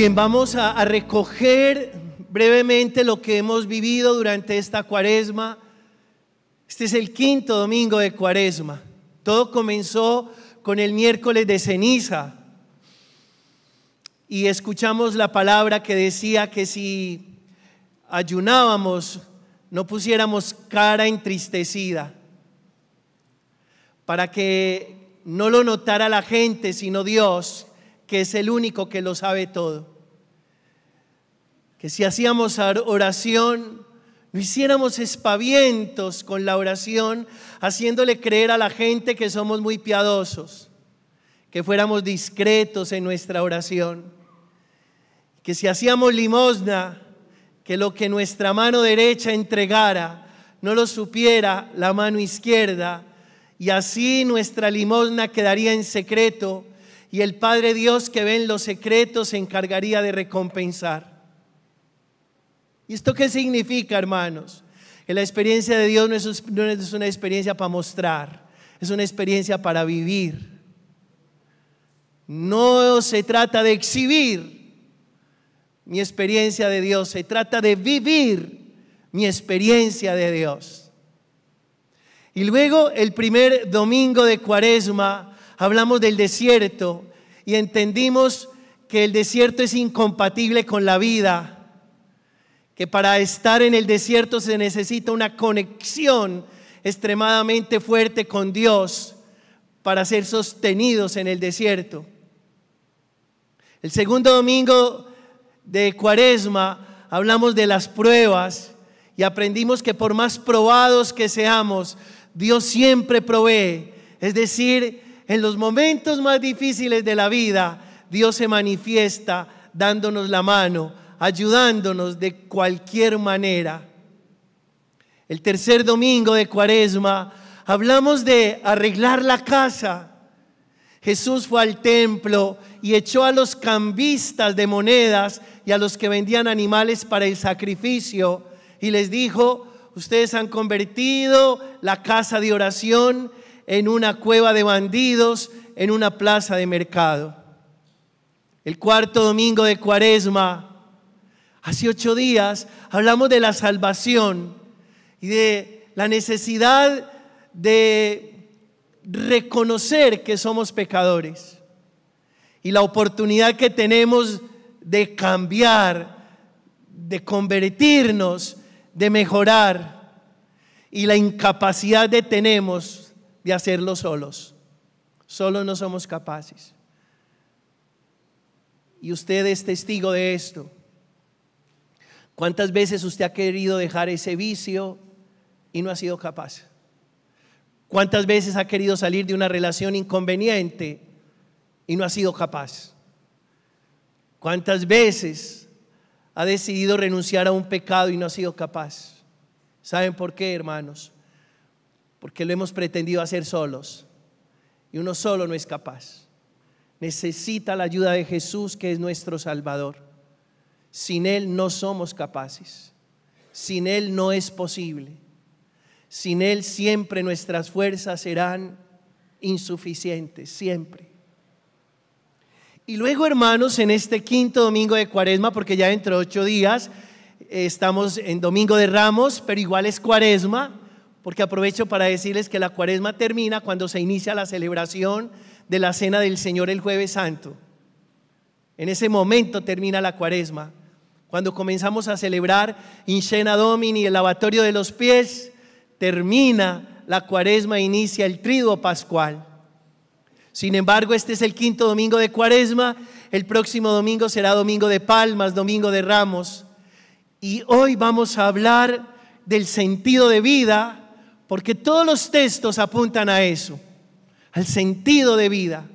Bien, vamos a, a, recoger brevemente lo que hemos vivido durante esta cuaresma. Este es el quinto domingo de cuaresma. Todo comenzó con el miércoles de ceniza y escuchamos la palabra que decía que si ayunábamos no pusiéramos cara entristecida para que no lo notara la gente, sino Dios, que es el único que lo sabe todo que si hacíamos oración, no hiciéramos espavientos con la oración, haciéndole creer a la gente que somos muy piadosos, que fuéramos discretos en nuestra oración, que si hacíamos limosna, que lo que nuestra mano derecha entregara, no lo supiera la mano izquierda, y así nuestra limosna quedaría en secreto, y el Padre Dios que ve en los secretos se encargaría de recompensar. ¿Y esto qué significa, hermanos? Que la experiencia de Dios no es una experiencia para mostrar, es una experiencia para vivir. No se trata de exhibir mi experiencia de Dios, se trata de vivir mi experiencia de Dios. Y luego el primer domingo de Cuaresma hablamos del desierto y entendimos que el desierto es incompatible con la vida que para estar en el desierto se necesita una conexión extremadamente fuerte con Dios para ser sostenidos en el desierto. El segundo domingo de Cuaresma hablamos de las pruebas y aprendimos que por más probados que seamos, Dios siempre provee. Es decir, en los momentos más difíciles de la vida, Dios se manifiesta dándonos la mano, ayudándonos de cualquier manera. El tercer domingo de Cuaresma hablamos de arreglar la casa. Jesús fue al templo y echó a los cambistas de monedas y a los que vendían animales para el sacrificio y les dijo, ustedes han convertido la casa de oración en una cueva de bandidos, en una plaza de mercado. El cuarto domingo de Cuaresma Hace ocho días hablamos de la salvación y de la necesidad de reconocer que somos pecadores y la oportunidad que tenemos de cambiar, de convertirnos, de mejorar y la incapacidad que tenemos de hacerlo solos. Solo no somos capaces. Y usted es testigo de esto. ¿Cuántas veces usted ha querido dejar ese vicio y no ha sido capaz? ¿Cuántas veces ha querido salir de una relación inconveniente y no ha sido capaz? ¿Cuántas veces ha decidido renunciar a un pecado y no ha sido capaz? ¿Saben por qué, hermanos? Porque lo hemos pretendido hacer solos y uno solo no es capaz. Necesita la ayuda de Jesús, que es nuestro Salvador. Sin Él no somos capaces. Sin Él no es posible. Sin Él siempre nuestras fuerzas serán insuficientes, siempre. Y luego, hermanos, en este quinto domingo de Cuaresma, porque ya dentro de ocho días eh, estamos en Domingo de Ramos, pero igual es Cuaresma, porque aprovecho para decirles que la Cuaresma termina cuando se inicia la celebración de la Cena del Señor el jueves santo. En ese momento termina la Cuaresma. Cuando comenzamos a celebrar Inchena Domini, el lavatorio de los pies, termina la cuaresma, inicia el triduo pascual. Sin embargo, este es el quinto domingo de cuaresma, el próximo domingo será domingo de palmas, domingo de ramos. Y hoy vamos a hablar del sentido de vida, porque todos los textos apuntan a eso, al sentido de vida.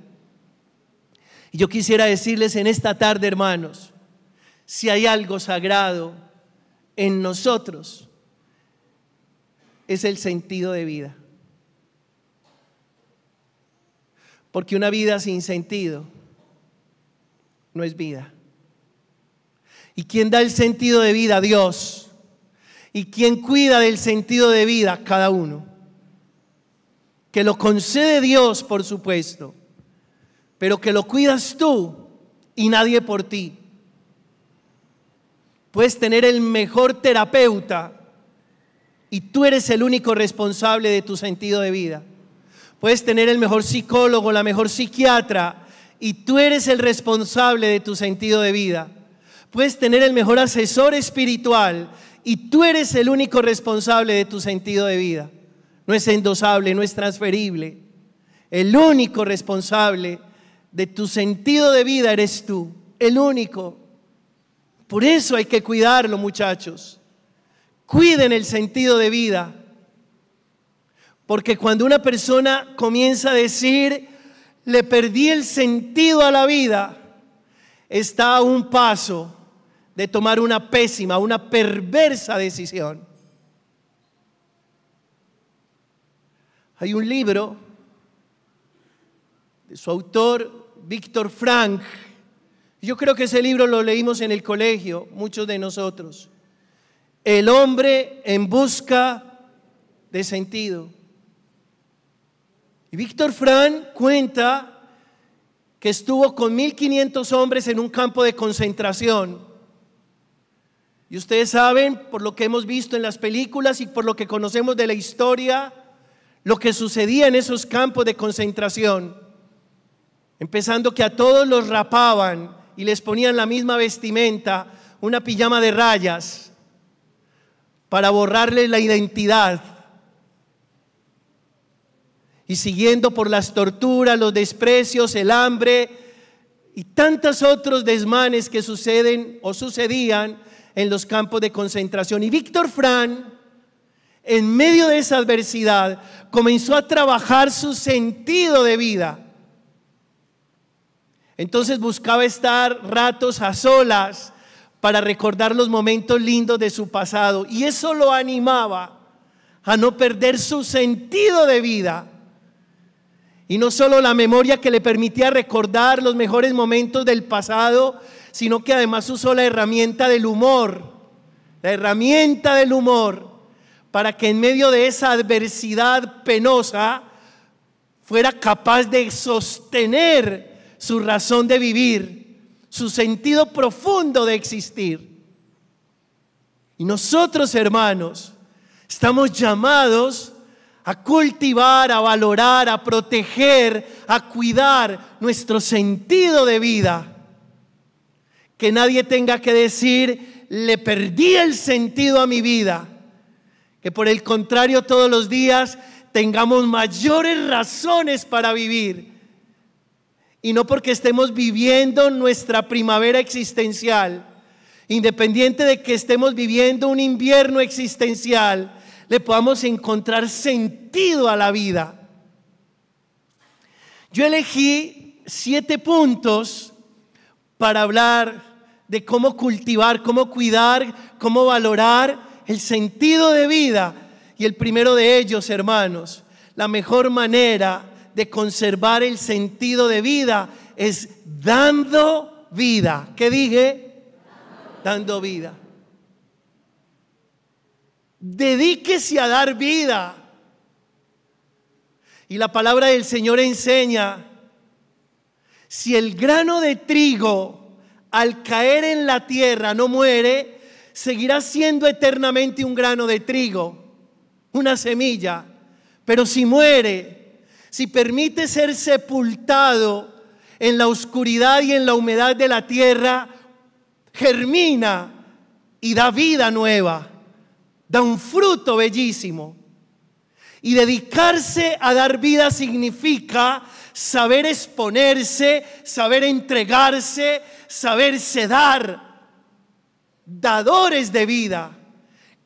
Y yo quisiera decirles en esta tarde, hermanos, si hay algo sagrado en nosotros, es el sentido de vida. Porque una vida sin sentido no es vida. ¿Y quién da el sentido de vida? a Dios. ¿Y quién cuida del sentido de vida? Cada uno. Que lo concede Dios, por supuesto, pero que lo cuidas tú y nadie por ti. Puedes tener el mejor terapeuta y tú eres el único responsable de tu sentido de vida. Puedes tener el mejor psicólogo, la mejor psiquiatra y tú eres el responsable de tu sentido de vida. Puedes tener el mejor asesor espiritual y tú eres el único responsable de tu sentido de vida. No es endosable, no es transferible. El único responsable de tu sentido de vida eres tú, el único. Por eso hay que cuidarlo, muchachos. Cuiden el sentido de vida. Porque cuando una persona comienza a decir, le perdí el sentido a la vida, está a un paso de tomar una pésima, una perversa decisión. Hay un libro de su autor, Víctor Frank, yo creo que ese libro lo leímos en el colegio, muchos de nosotros. El hombre en busca de sentido. Y Víctor Fran cuenta que estuvo con 1.500 hombres en un campo de concentración. Y ustedes saben, por lo que hemos visto en las películas y por lo que conocemos de la historia, lo que sucedía en esos campos de concentración. Empezando que a todos los rapaban y les ponían la misma vestimenta, una pijama de rayas, para borrarles la identidad. Y siguiendo por las torturas, los desprecios, el hambre y tantos otros desmanes que suceden o sucedían en los campos de concentración. Y Víctor Fran, en medio de esa adversidad, comenzó a trabajar su sentido de vida entonces buscaba estar ratos a solas para recordar los momentos lindos de su pasado. Y eso lo animaba a no perder su sentido de vida. Y no solo la memoria que le permitía recordar los mejores momentos del pasado, sino que además usó la herramienta del humor, la herramienta del humor, para que en medio de esa adversidad penosa fuera capaz de sostener su razón de vivir, su sentido profundo de existir. Y nosotros, hermanos, estamos llamados a cultivar, a valorar, a proteger, a cuidar nuestro sentido de vida. Que nadie tenga que decir, le perdí el sentido a mi vida. Que por el contrario todos los días tengamos mayores razones para vivir y no porque estemos viviendo nuestra primavera existencial, independiente de que estemos viviendo un invierno existencial, le podamos encontrar sentido a la vida. Yo elegí siete puntos para hablar de cómo cultivar, cómo cuidar, cómo valorar el sentido de vida. Y el primero de ellos, hermanos, la mejor manera de conservar el sentido de vida es dando vida. ¿Qué dije? Dando vida. Dedíquese a dar vida. Y la palabra del Señor enseña, si el grano de trigo al caer en la tierra no muere, seguirá siendo eternamente un grano de trigo, una semilla. Pero si muere, si permite ser sepultado en la oscuridad y en la humedad de la tierra, germina y da vida nueva, da un fruto bellísimo. Y dedicarse a dar vida significa saber exponerse, saber entregarse, saberse dar, dadores de vida.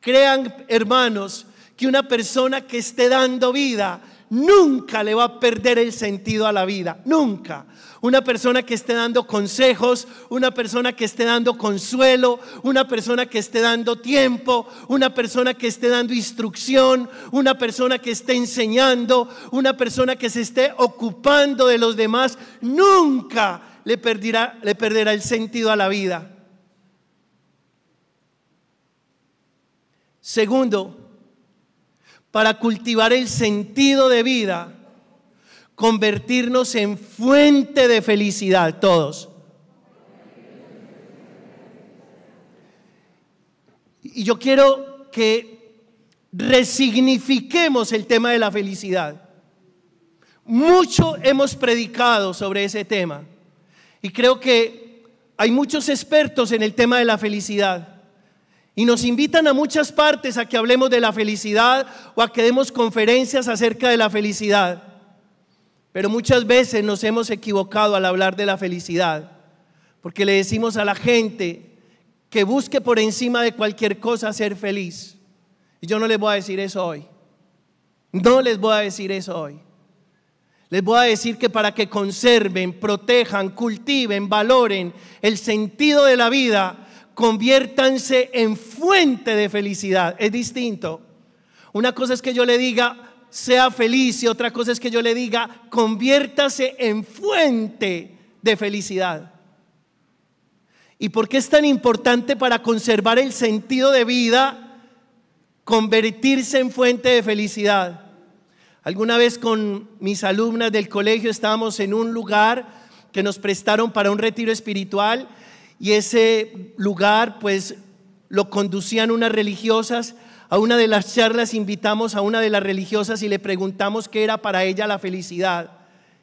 Crean, hermanos, que una persona que esté dando vida nunca le va a perder el sentido a la vida, nunca. Una persona que esté dando consejos, una persona que esté dando consuelo, una persona que esté dando tiempo, una persona que esté dando instrucción, una persona que esté enseñando, una persona que se esté ocupando de los demás, nunca le, perderá el sentido a la vida. Segundo, para cultivar el sentido de vida, convertirnos en fuente de felicidad todos. Y yo quiero que resignifiquemos el tema de la felicidad. Mucho hemos predicado sobre ese tema y creo que hay muchos expertos en el tema de la felicidad. Y nos invitan a muchas partes a que hablemos de la felicidad o a que demos conferencias acerca de la felicidad. Pero muchas veces nos hemos equivocado al hablar de la felicidad, porque le decimos a la gente que busque por encima de cualquier cosa ser feliz. Y yo no les voy a decir eso hoy. No les voy a decir eso hoy. Les voy a decir que para que conserven, protejan, cultiven, valoren el sentido de la vida, conviértanse en fuente de felicidad. Es distinto. Una cosa es que yo le diga, sea feliz, y otra cosa es que yo le diga, conviértase en fuente de felicidad. ¿Y por qué es tan importante para conservar el sentido de vida convertirse en fuente de felicidad? Alguna vez con mis alumnas del colegio estábamos en un lugar que nos prestaron para un retiro espiritual y ese lugar pues lo conducían unas religiosas. A una de las charlas invitamos a una de las religiosas y le preguntamos qué era para ella la felicidad.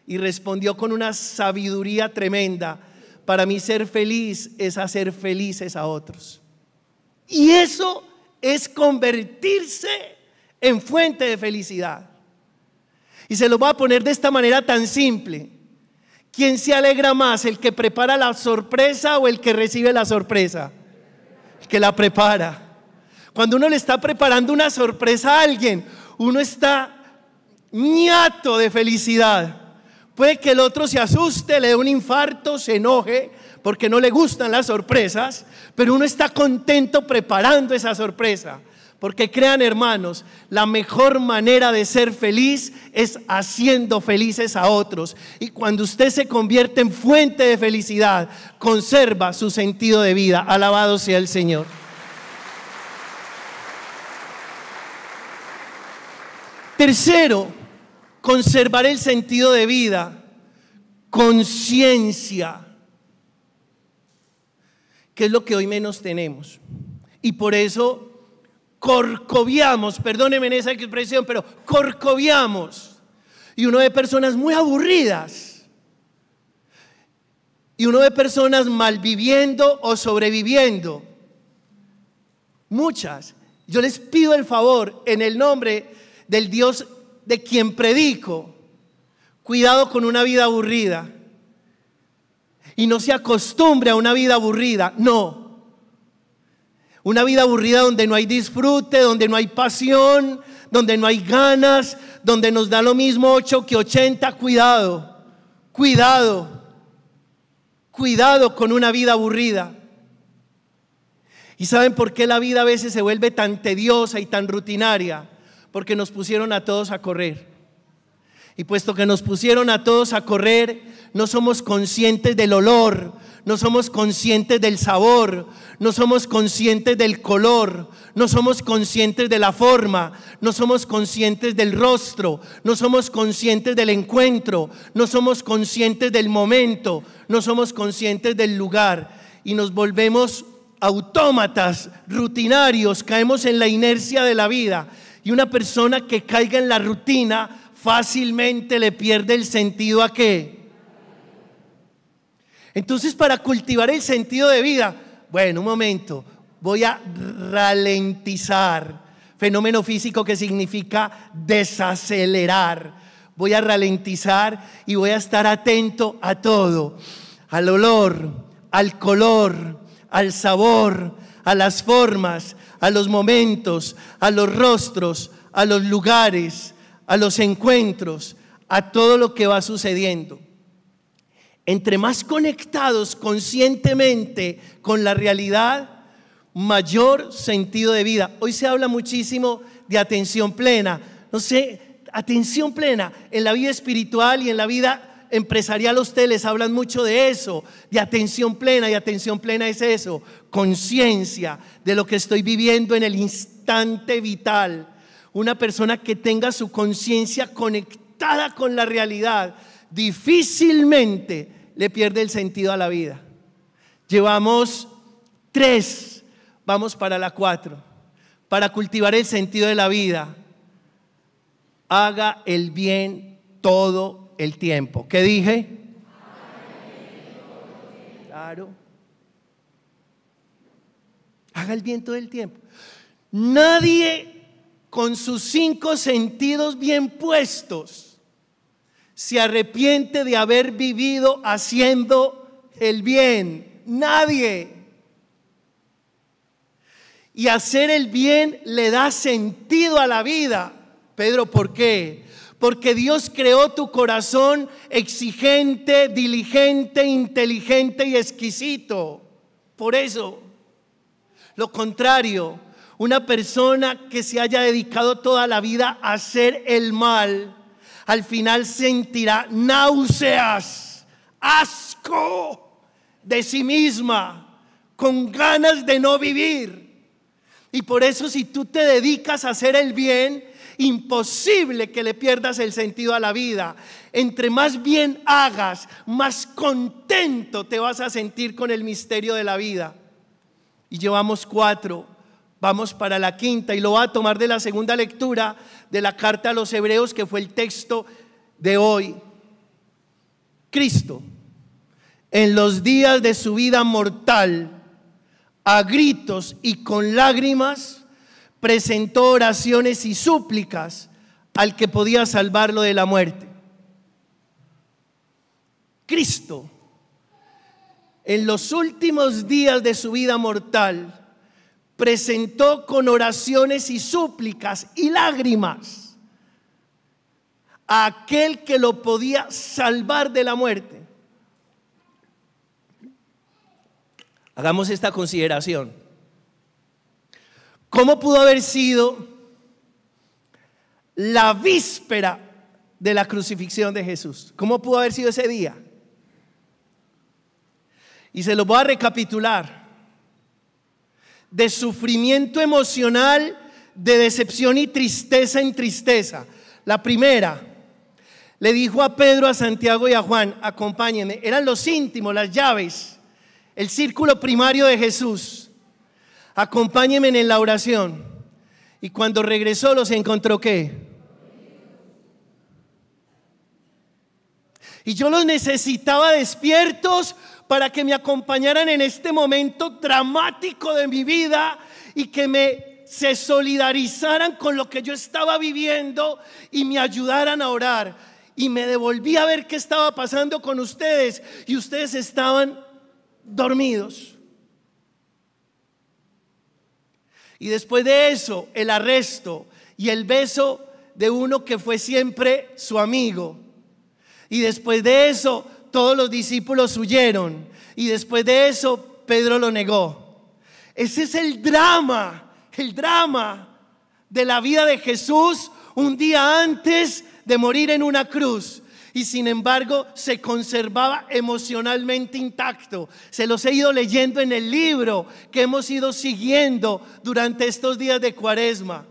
Y respondió con una sabiduría tremenda, para mí ser feliz es hacer felices a otros. Y eso es convertirse en fuente de felicidad. Y se lo voy a poner de esta manera tan simple. ¿Quién se alegra más, el que prepara la sorpresa o el que recibe la sorpresa? El que la prepara. Cuando uno le está preparando una sorpresa a alguien, uno está ñato de felicidad. Puede que el otro se asuste, le dé un infarto, se enoje, porque no le gustan las sorpresas, pero uno está contento preparando esa sorpresa. Porque crean hermanos, la mejor manera de ser feliz es haciendo felices a otros. Y cuando usted se convierte en fuente de felicidad, conserva su sentido de vida. Alabado sea el Señor. Tercero, conservar el sentido de vida, conciencia, que es lo que hoy menos tenemos. Y por eso corcoviamos, perdónenme esa expresión, pero corcoviamos. Y uno ve personas muy aburridas. Y uno ve personas malviviendo o sobreviviendo. Muchas. Yo les pido el favor en el nombre del Dios de quien predico. Cuidado con una vida aburrida. Y no se acostumbre a una vida aburrida. No. Una vida aburrida donde no hay disfrute, donde no hay pasión, donde no hay ganas, donde nos da lo mismo 8 que 80. Cuidado, cuidado, cuidado con una vida aburrida. ¿Y saben por qué la vida a veces se vuelve tan tediosa y tan rutinaria? Porque nos pusieron a todos a correr. Y puesto que nos pusieron a todos a correr, no somos conscientes del olor, no somos conscientes del sabor, no somos conscientes del color, no somos conscientes de la forma, no somos conscientes del rostro, no somos conscientes del encuentro, no somos conscientes del momento, no somos conscientes del lugar y nos volvemos autómatas, rutinarios, caemos en la inercia de la vida y una persona que caiga en la rutina fácilmente le pierde el sentido a qué. Entonces para cultivar el sentido de vida, bueno, un momento, voy a ralentizar. Fenómeno físico que significa desacelerar. Voy a ralentizar y voy a estar atento a todo. Al olor, al color, al sabor, a las formas, a los momentos, a los rostros, a los lugares, a los encuentros, a todo lo que va sucediendo entre más conectados conscientemente con la realidad, mayor sentido de vida. Hoy se habla muchísimo de atención plena. No sé, atención plena en la vida espiritual y en la vida empresarial. Ustedes hablan mucho de eso, de atención plena. Y atención plena es eso, conciencia de lo que estoy viviendo en el instante vital. Una persona que tenga su conciencia conectada con la realidad difícilmente le pierde el sentido a la vida. Llevamos tres, vamos para la cuatro, para cultivar el sentido de la vida. Haga el bien todo el tiempo. ¿Qué dije? Claro. Haga el bien todo el tiempo. Nadie con sus cinco sentidos bien puestos se arrepiente de haber vivido haciendo el bien. Nadie. Y hacer el bien le da sentido a la vida. Pedro, ¿por qué? Porque Dios creó tu corazón exigente, diligente, inteligente y exquisito. Por eso, lo contrario, una persona que se haya dedicado toda la vida a hacer el mal, al final sentirá náuseas, asco de sí misma, con ganas de no vivir. Y por eso si tú te dedicas a hacer el bien, imposible que le pierdas el sentido a la vida. Entre más bien hagas, más contento te vas a sentir con el misterio de la vida. Y llevamos cuatro. Vamos para la quinta y lo va a tomar de la segunda lectura de la carta a los hebreos, que fue el texto de hoy. Cristo, en los días de su vida mortal, a gritos y con lágrimas, presentó oraciones y súplicas al que podía salvarlo de la muerte. Cristo, en los últimos días de su vida mortal, presentó con oraciones y súplicas y lágrimas a aquel que lo podía salvar de la muerte. Hagamos esta consideración. ¿Cómo pudo haber sido la víspera de la crucifixión de Jesús? ¿Cómo pudo haber sido ese día? Y se lo voy a recapitular de sufrimiento emocional, de decepción y tristeza en tristeza. La primera, le dijo a Pedro, a Santiago y a Juan, acompáñenme. Eran los íntimos, las llaves, el círculo primario de Jesús. Acompáñenme en la oración. Y cuando regresó los encontró qué? Y yo los necesitaba despiertos para que me acompañaran en este momento dramático de mi vida y que me se solidarizaran con lo que yo estaba viviendo y me ayudaran a orar. Y me devolví a ver qué estaba pasando con ustedes y ustedes estaban dormidos. Y después de eso, el arresto y el beso de uno que fue siempre su amigo. Y después de eso, todos los discípulos huyeron y después de eso Pedro lo negó. Ese es el drama, el drama de la vida de Jesús un día antes de morir en una cruz y sin embargo se conservaba emocionalmente intacto. Se los he ido leyendo en el libro que hemos ido siguiendo durante estos días de cuaresma.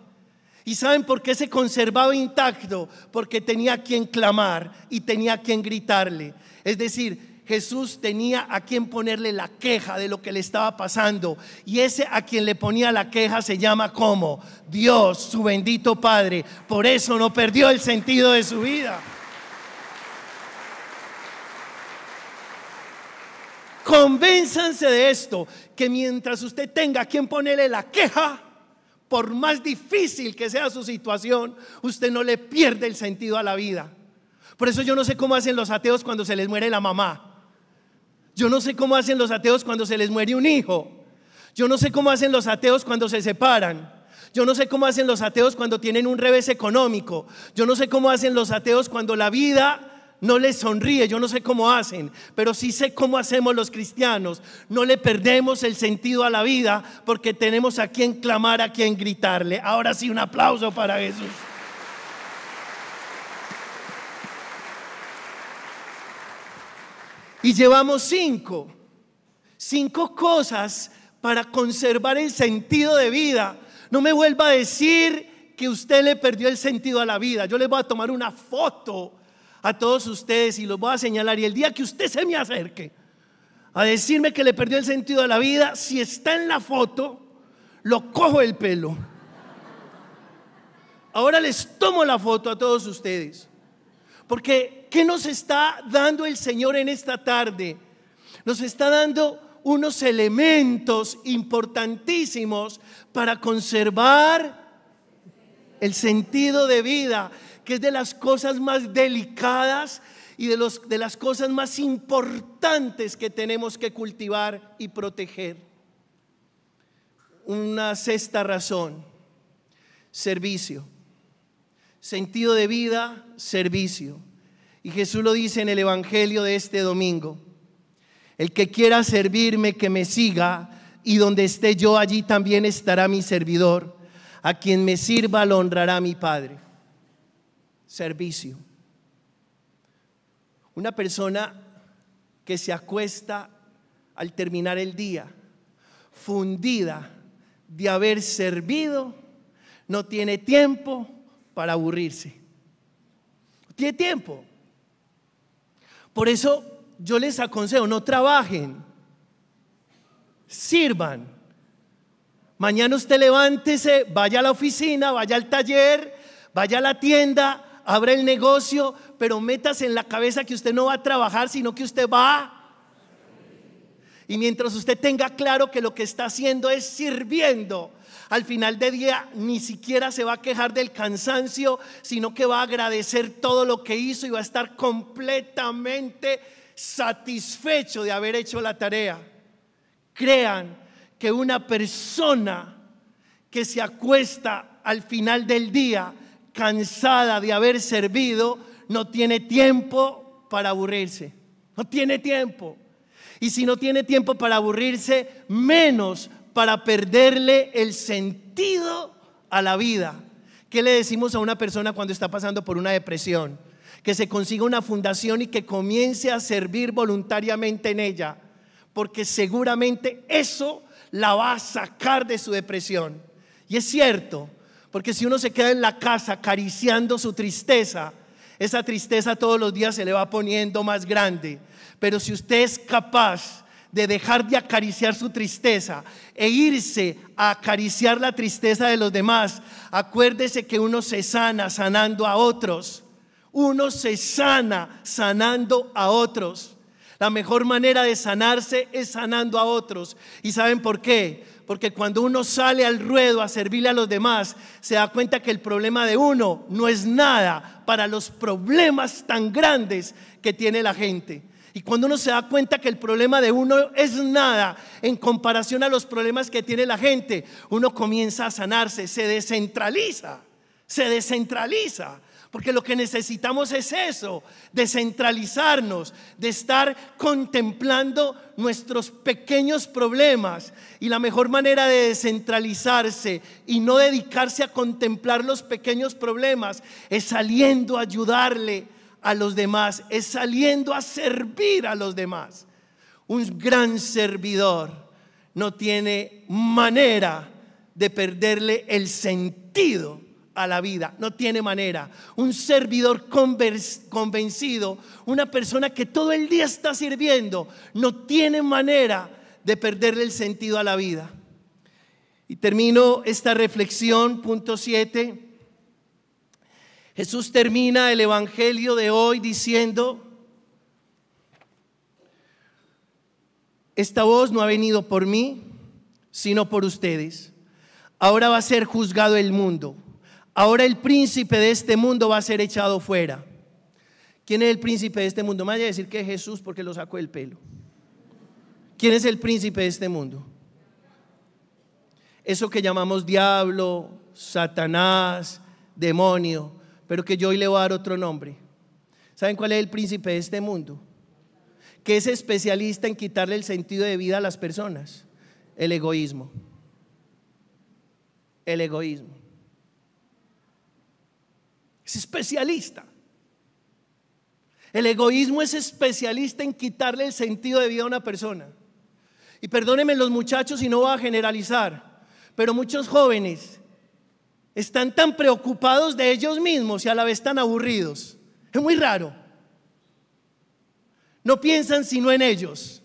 ¿Y saben por qué se conservaba intacto? Porque tenía a quien clamar y tenía a quien gritarle. Es decir, Jesús tenía a quien ponerle la queja de lo que le estaba pasando. Y ese a quien le ponía la queja se llama como Dios, su bendito Padre. Por eso no perdió el sentido de su vida. Convénzanse de esto, que mientras usted tenga a quien ponerle la queja, por más difícil que sea su situación, usted no le pierde el sentido a la vida. Por eso yo no sé cómo hacen los ateos cuando se les muere la mamá. Yo no sé cómo hacen los ateos cuando se les muere un hijo. Yo no sé cómo hacen los ateos cuando se separan. Yo no sé cómo hacen los ateos cuando tienen un revés económico. Yo no sé cómo hacen los ateos cuando la vida no le sonríe, yo no sé cómo hacen, pero sí sé cómo hacemos los cristianos. No le perdemos el sentido a la vida porque tenemos a quien clamar, a quien gritarle. Ahora sí, un aplauso para Jesús. Y llevamos cinco, cinco cosas para conservar el sentido de vida. No me vuelva a decir que usted le perdió el sentido a la vida. Yo le voy a tomar una foto a todos ustedes y los voy a señalar. Y el día que usted se me acerque a decirme que le perdió el sentido de la vida, si está en la foto, lo cojo el pelo. Ahora les tomo la foto a todos ustedes. Porque ¿qué nos está dando el Señor en esta tarde? Nos está dando unos elementos importantísimos para conservar el sentido de vida que es de las cosas más delicadas y de, los, de las cosas más importantes que tenemos que cultivar y proteger. Una sexta razón, servicio. Sentido de vida, servicio. Y Jesús lo dice en el Evangelio de este domingo. El que quiera servirme, que me siga, y donde esté yo, allí también estará mi servidor. A quien me sirva, lo honrará mi Padre servicio. Una persona que se acuesta al terminar el día, fundida de haber servido, no tiene tiempo para aburrirse. tiene tiempo. Por eso yo les aconsejo, no trabajen, sirvan. Mañana usted levántese, vaya a la oficina, vaya al taller, vaya a la tienda, abra el negocio, pero métase en la cabeza que usted no va a trabajar, sino que usted va. Y mientras usted tenga claro que lo que está haciendo es sirviendo, al final del día ni siquiera se va a quejar del cansancio, sino que va a agradecer todo lo que hizo y va a estar completamente satisfecho de haber hecho la tarea. Crean que una persona que se acuesta al final del día, cansada de haber servido, no tiene tiempo para aburrirse. No tiene tiempo. Y si no tiene tiempo para aburrirse, menos para perderle el sentido a la vida. ¿Qué le decimos a una persona cuando está pasando por una depresión? Que se consiga una fundación y que comience a servir voluntariamente en ella, porque seguramente eso la va a sacar de su depresión. Y es cierto, porque si uno se queda en la casa acariciando su tristeza, esa tristeza todos los días se le va poniendo más grande. Pero si usted es capaz de dejar de acariciar su tristeza e irse a acariciar la tristeza de los demás, acuérdese que uno se sana sanando a otros. Uno se sana sanando a otros. La mejor manera de sanarse es sanando a otros. ¿Y saben por qué? Porque cuando uno sale al ruedo a servirle a los demás, se da cuenta que el problema de uno no es nada para los problemas tan grandes que tiene la gente. Y cuando uno se da cuenta que el problema de uno es nada en comparación a los problemas que tiene la gente, uno comienza a sanarse, se descentraliza, se descentraliza. Porque lo que necesitamos es eso, descentralizarnos, de estar contemplando nuestros pequeños problemas. Y la mejor manera de descentralizarse y no dedicarse a contemplar los pequeños problemas es saliendo a ayudarle a los demás, es saliendo a servir a los demás. Un gran servidor no tiene manera de perderle el sentido a la vida. No tiene manera. Un servidor convencido, una persona que todo el día está sirviendo, no tiene manera de perderle el sentido a la vida. Y termino esta reflexión, punto 7. Jesús termina el Evangelio de hoy diciendo, esta voz no ha venido por mí, sino por ustedes. Ahora va a ser juzgado el mundo. Ahora el príncipe de este mundo va a ser echado fuera. ¿Quién es el príncipe de este mundo? Me vaya a decir que es Jesús porque lo sacó el pelo. ¿Quién es el príncipe de este mundo? Eso que llamamos diablo, Satanás, demonio, pero que yo hoy le voy a dar otro nombre. ¿Saben cuál es el príncipe de este mundo? Que es especialista en quitarle el sentido de vida a las personas. El egoísmo. El egoísmo. Es especialista. El egoísmo es especialista en quitarle el sentido de vida a una persona. Y perdónenme los muchachos si no voy a generalizar, pero muchos jóvenes están tan preocupados de ellos mismos y a la vez tan aburridos. Es muy raro. No piensan sino en ellos.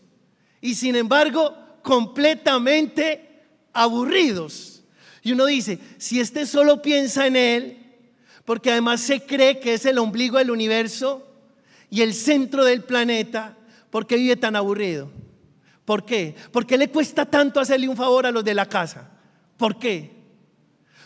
Y sin embargo, completamente aburridos. Y uno dice, si este solo piensa en él, porque además se cree que es el ombligo del universo y el centro del planeta, ¿por qué vive tan aburrido? ¿Por qué? ¿Por qué le cuesta tanto hacerle un favor a los de la casa? ¿Por qué?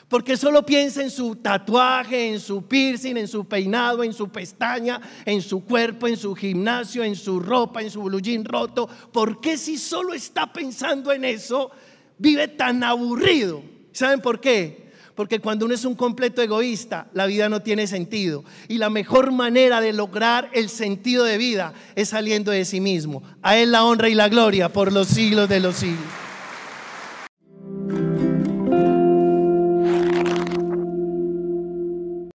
Porque solo piensa en su tatuaje, en su piercing, en su peinado, en su pestaña, en su cuerpo, en su gimnasio, en su ropa, en su blue roto. ¿Por qué si solo está pensando en eso, vive tan aburrido? ¿Saben por qué? Porque cuando uno es un completo egoísta, la vida no tiene sentido. Y la mejor manera de lograr el sentido de vida es saliendo de sí mismo. A Él la honra y la gloria por los siglos de los siglos.